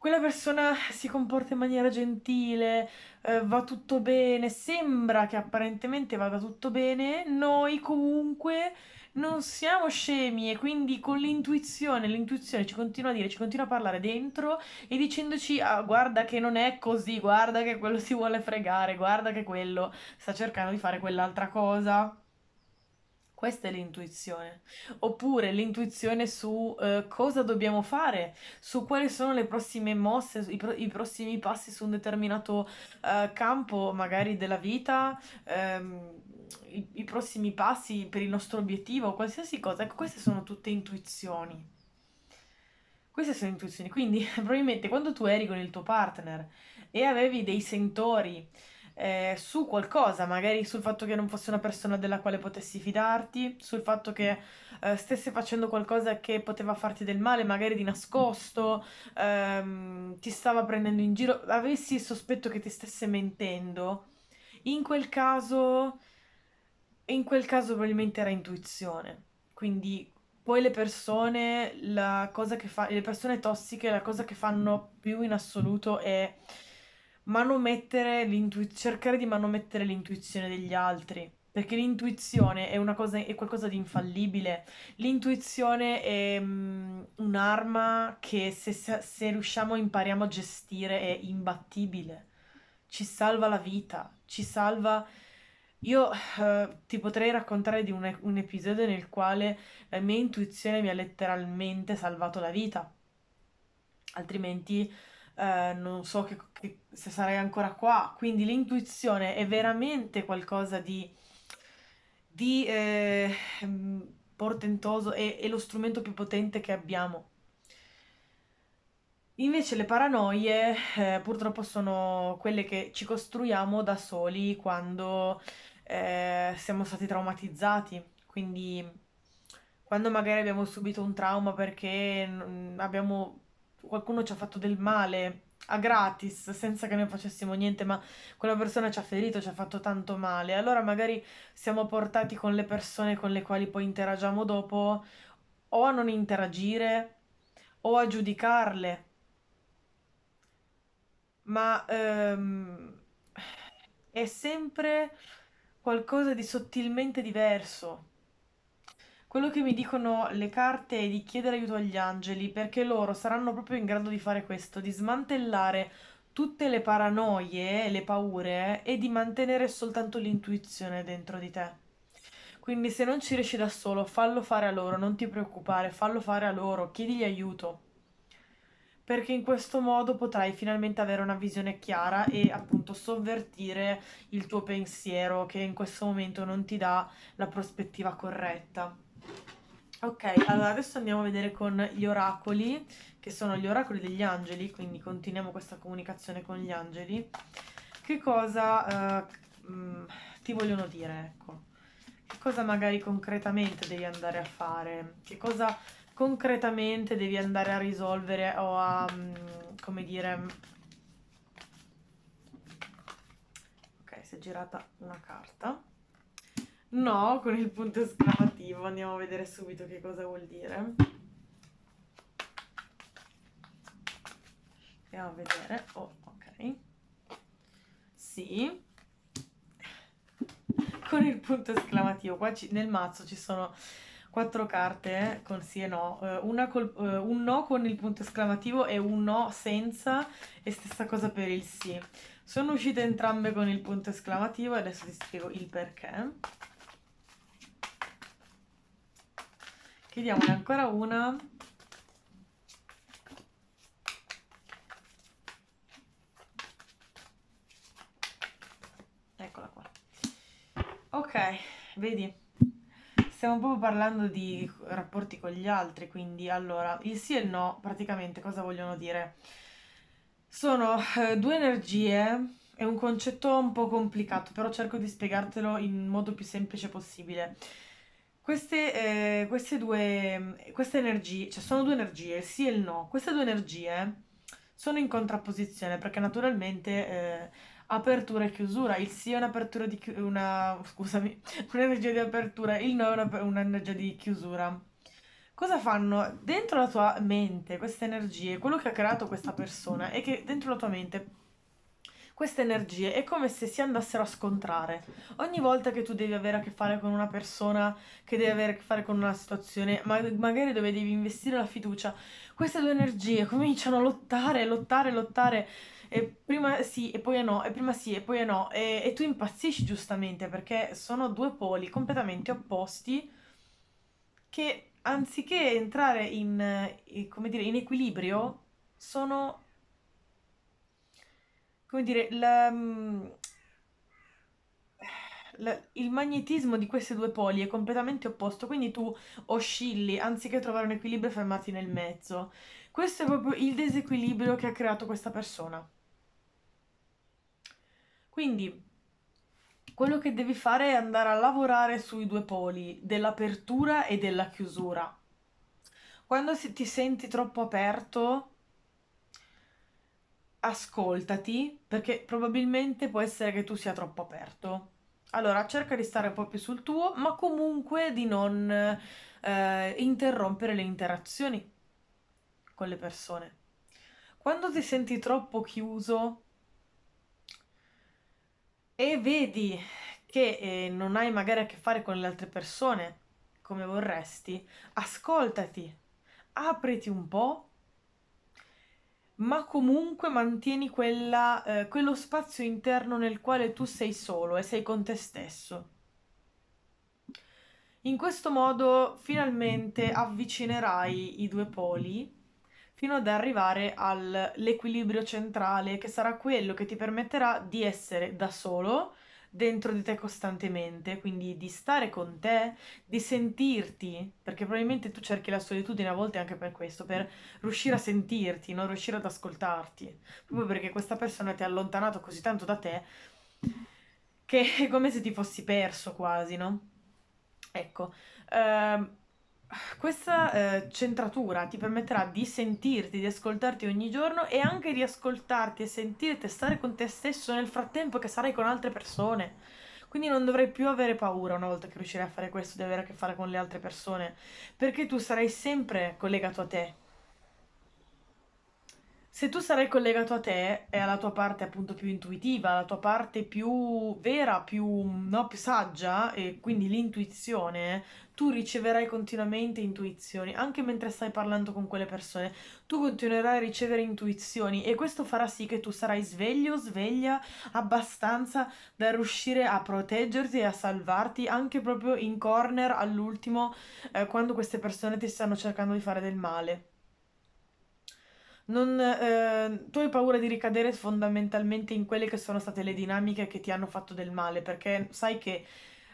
quella persona si comporta in maniera gentile, eh, va tutto bene, sembra che apparentemente vada tutto bene, noi comunque non siamo scemi e quindi con l'intuizione, l'intuizione ci continua a dire, ci continua a parlare dentro e dicendoci ah, guarda che non è così, guarda che quello si vuole fregare, guarda che quello sta cercando di fare quell'altra cosa. Questa è l'intuizione. Oppure l'intuizione su eh, cosa dobbiamo fare, su quali sono le prossime mosse, i, pro- i prossimi passi su un determinato eh, campo, magari della vita, ehm, i-, i prossimi passi per il nostro obiettivo, qualsiasi cosa. Ecco, queste sono tutte intuizioni. Queste sono intuizioni. Quindi, probabilmente quando tu eri con il tuo partner e avevi dei sentori eh, su qualcosa, magari sul fatto che non fosse una persona della quale potessi fidarti, sul fatto che eh, stesse facendo qualcosa che poteva farti del male, magari di nascosto, ehm, ti stava prendendo in giro, avessi il sospetto che ti stesse mentendo, in quel caso, in quel caso probabilmente era intuizione. Quindi poi le persone, la cosa che fa, le persone tossiche, la cosa che fanno più in assoluto è manomettere l'intuizione, cercare di manomettere l'intuizione degli altri. Perché l'intuizione è, una cosa, è qualcosa di infallibile. L'intuizione è um, un'arma che se, se riusciamo impariamo a gestire è imbattibile. Ci salva la vita, ci salva... Io uh, ti potrei raccontare di un, un, episodio nel quale la mia intuizione mi ha letteralmente salvato la vita. Altrimenti eh, non so che, che, se sarei ancora qua. Quindi l'intuizione è veramente qualcosa di, di eh, mm, portentoso e, è lo strumento più potente che abbiamo. Invece le paranoie eh, purtroppo sono quelle che ci costruiamo da soli quando eh, siamo stati traumatizzati, quindi quando magari abbiamo subito un trauma perché abbiamo qualcuno ci ha fatto del male a gratis, senza che noi facessimo niente, ma quella persona ci ha ferito, ci ha fatto tanto male. Allora magari siamo portati con le persone con le quali poi interagiamo dopo o a non interagire o a giudicarle. Ma ehm, è sempre qualcosa di sottilmente diverso quello che mi dicono le carte è di chiedere aiuto agli angeli, perché loro saranno proprio in grado di fare questo, di smantellare tutte le paranoie, le paure e di mantenere soltanto l'intuizione dentro di te. Quindi se non ci riesci da solo, fallo fare a loro, non ti preoccupare, fallo fare a loro, chiedigli aiuto. Perché in questo modo potrai finalmente avere una visione chiara e appunto sovvertire il tuo pensiero che in questo momento non ti dà la prospettiva corretta. Ok, allora adesso andiamo a vedere con gli oracoli, che sono gli oracoli degli angeli, quindi continuiamo questa comunicazione con gli angeli. Che cosa uh, eh, mh, mm, ti vogliono dire, ecco? Che cosa magari concretamente devi andare a fare? Che cosa concretamente devi andare a risolvere o a, mh, mm, come dire... Mm, ok, si è girata una carta. No, con il punto esclamativo. Andiamo a vedere subito che cosa vuol dire. Andiamo a vedere. Oh, ok. Sì. Con il punto esclamativo. Qua ci, nel mazzo ci sono quattro carte eh, con sì e no. Eh, col, eh, un no con il punto esclamativo e un no senza. E stessa cosa per il sì. Sono uscite entrambe con il punto esclamativo e adesso vi spiego il perché. chiudiamone ancora una eccola qua ok vedi stiamo proprio parlando di rapporti con gli altri quindi allora il sì e il no praticamente cosa vogliono dire sono eh, due energie è un concetto un po' complicato però cerco di spiegartelo in modo più semplice possibile queste, eh, queste due, mm, queste energie, cioè sono due energie, il sì e il no, queste due energie sono in contrapposizione perché naturalmente eh, apertura e chiusura, il sì è un'apertura di una, scusami, un'energia di apertura, il no è una, un'energia di chiusura. Cosa fanno? Dentro la tua mente queste energie, quello che ha creato questa persona è che dentro la tua mente queste energie è come se si andassero a scontrare. Ogni volta che tu devi avere a che fare con una persona, che devi avere a che fare con una situazione, ma- magari dove devi investire la fiducia, queste due energie cominciano a lottare, lottare, lottare. E prima sì, e poi no, e prima sì, e poi no. E, e tu impazzisci giustamente perché sono due poli completamente opposti che anziché entrare in, eh, dire, in equilibrio sono come dire, la, mm, la, il magnetismo di questi due poli è completamente opposto, quindi tu oscilli, anziché trovare un equilibrio, fermati nel mezzo. Questo è proprio il disequilibrio che ha creato questa persona. Quindi, quello che devi fare è andare a lavorare sui due poli, dell'apertura e della chiusura. Quando ti senti troppo aperto, ascoltati perché probabilmente può essere che tu sia troppo aperto. Allora cerca di stare un po' più sul tuo, ma comunque di non eh, interrompere le interazioni con le persone. Quando ti senti troppo chiuso e vedi che eh, non hai magari a che fare con le altre persone come vorresti, ascoltati, apriti un po' ma comunque mantieni quella, eh, quello spazio interno nel quale tu sei solo e sei con te stesso. In questo modo finalmente avvicinerai i due poli fino ad arrivare all'equilibrio centrale che sarà quello che ti permetterà di essere da solo dentro di te costantemente, quindi di stare con te, di sentirti, perché probabilmente tu cerchi la solitudine a volte anche per questo, per riuscire a sentirti, non riuscire ad ascoltarti, proprio perché questa persona ti ha allontanato così tanto da te che è come se ti fossi perso quasi, no? Ecco, ehm, questa eh, centratura ti permetterà di sentirti, di ascoltarti ogni giorno e anche di ascoltarti e sentirti e stare con te stesso nel frattempo che sarai con altre persone. Quindi non dovrai più avere paura una volta che riuscirai a fare questo, di avere a che fare con le altre persone, perché tu sarai sempre collegato a te, se tu sarai collegato a te e alla tua parte appunto più intuitiva, alla tua parte più vera, più, no, più saggia, e quindi l'intuizione, tu riceverai continuamente intuizioni, anche mentre stai parlando con quelle persone, tu continuerai a ricevere intuizioni e questo farà sì che tu sarai sveglio, sveglia abbastanza da riuscire a proteggerti e a salvarti anche proprio in corner all'ultimo eh, quando queste persone ti stanno cercando di fare del male non, eh, tu hai paura di ricadere fondamentalmente in quelle che sono state le dinamiche che ti hanno fatto del male, perché sai che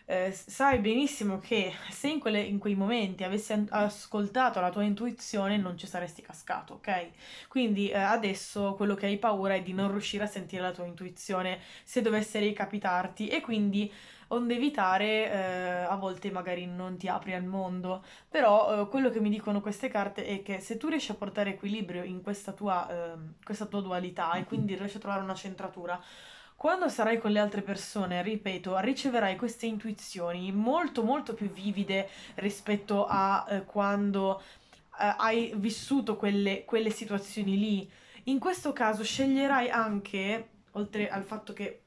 eh, sai benissimo che se in, quelle, in, quei momenti avessi ascoltato la tua intuizione non ci saresti cascato, ok? Quindi eh, adesso quello che hai paura è di non riuscire a sentire la tua intuizione se dovesse ricapitarti e quindi onde evitare eh, a volte magari non ti apri al mondo. Però eh, quello che mi dicono queste carte è che se tu riesci a portare equilibrio in questa tua, eh, questa tua dualità e mm-hmm. quindi riesci a trovare una centratura, quando sarai con le altre persone, ripeto, riceverai queste intuizioni molto molto più vivide rispetto a eh, quando eh, hai vissuto quelle, quelle situazioni lì. In questo caso sceglierai anche, oltre al fatto che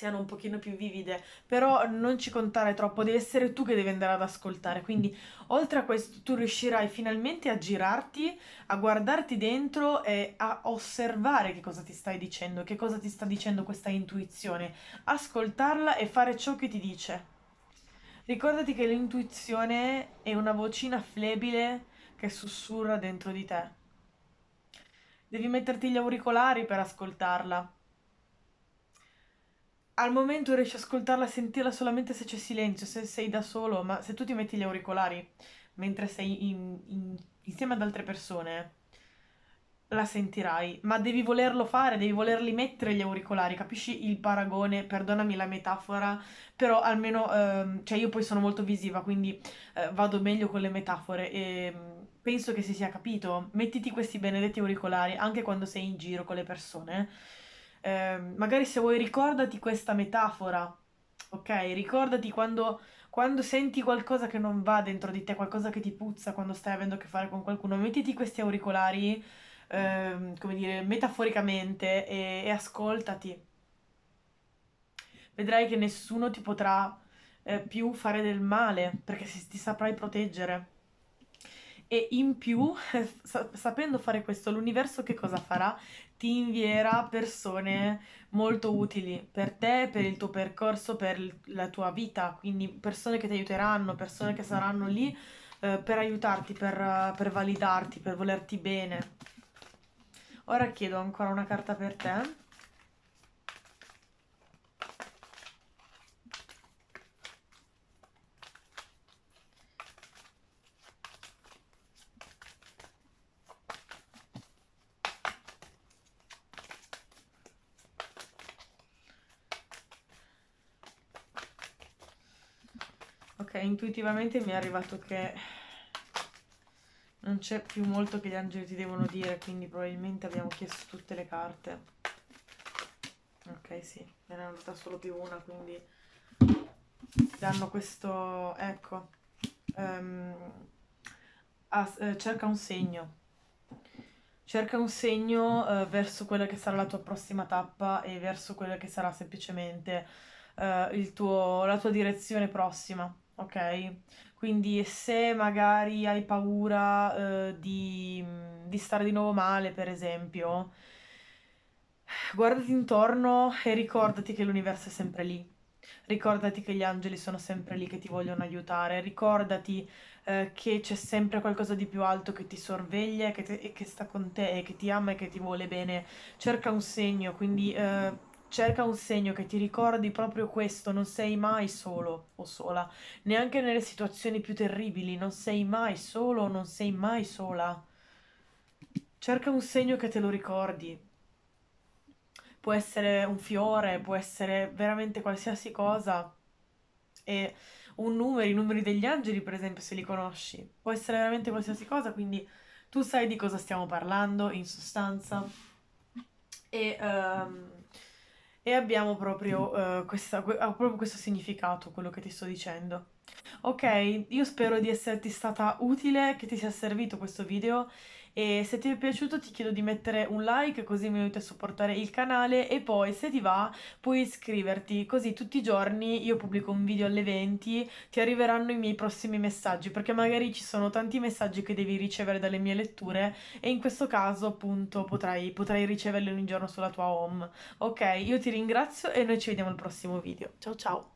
siano un pochino più vivide, però non ci contare troppo, devi essere tu che devi andare ad ascoltare, quindi oltre a questo tu riuscirai finalmente a girarti, a guardarti dentro e a osservare che cosa ti stai dicendo, che cosa ti sta dicendo questa intuizione, ascoltarla e fare ciò che ti dice. Ricordati che l'intuizione è una vocina flebile che sussurra dentro di te. Devi metterti gli auricolari per ascoltarla al momento riesci ad ascoltarla e sentirla solamente se c'è silenzio, se sei da solo, ma se tu ti metti gli auricolari mentre sei in, in, insieme ad altre persone, la sentirai, ma devi volerlo fare, devi volerli mettere gli auricolari, capisci il paragone, perdonami la metafora, però almeno, ehm, cioè io poi sono molto visiva, quindi eh, vado meglio con le metafore e ehm, penso che si sia capito, mettiti questi benedetti auricolari anche quando sei in giro con le persone eh, magari se vuoi ricordati questa metafora, ok? Ricordati quando, quando senti qualcosa che non va dentro di te, qualcosa che ti puzza quando stai avendo a che fare con qualcuno, mettiti questi auricolari, eh, come dire, metaforicamente e, e, ascoltati. Vedrai che nessuno ti potrà eh, più fare del male perché ti saprai proteggere. E in più, sapendo fare questo, l'universo che cosa farà? ti invierà persone molto utili per te, per il tuo percorso, per la tua vita, quindi persone che ti aiuteranno, persone che saranno lì eh, per aiutarti, per, per validarti, per volerti bene. Ora chiedo ancora una carta per te. intuitivamente mi è arrivato che non c'è più molto che gli angeli ti devono dire, quindi probabilmente abbiamo chiesto tutte le carte. Ok, sì, me ne è andata solo più una, quindi ti danno questo, ecco, um, ah, cerca un segno. Cerca un segno uh, verso quella che sarà la tua prossima tappa e verso quella che sarà semplicemente uh, tuo, la tua direzione prossima Ok, quindi se magari hai paura, eh, di, di stare di nuovo male, per esempio, guardati intorno e ricordati che l'universo è sempre lì. Ricordati che gli angeli sono sempre lì che ti vogliono aiutare, ricordati eh, che c'è sempre qualcosa di più alto che ti sorveglia che te- e che sta con te e che ti ama e che ti vuole bene. Cerca un segno, quindi eh, Cerca un segno che ti ricordi proprio questo, non sei mai solo o sola, neanche nelle situazioni più terribili, non sei mai solo o non sei mai sola. Cerca un segno che te lo ricordi. Può essere un fiore, può essere veramente qualsiasi cosa. E un numero, i numeri degli angeli, per esempio, se li conosci, può essere veramente qualsiasi cosa, quindi tu sai di cosa stiamo parlando in sostanza. E um, e abbiamo proprio, uh, questa, que- ah, proprio questo significato, quello che ti sto dicendo. Ok, io spero di esserti stata utile, che ti sia servito questo video e se ti è piaciuto ti chiedo di mettere un like così mi aiuti a supportare il canale e poi se ti va puoi iscriverti così tutti i giorni io pubblico un video alle 20 ti arriveranno i miei prossimi messaggi perché magari ci sono tanti messaggi che devi ricevere dalle mie letture e in questo caso appunto potrai, potrai riceverli ogni giorno sulla tua home ok io ti ringrazio e noi ci vediamo al prossimo video ciao ciao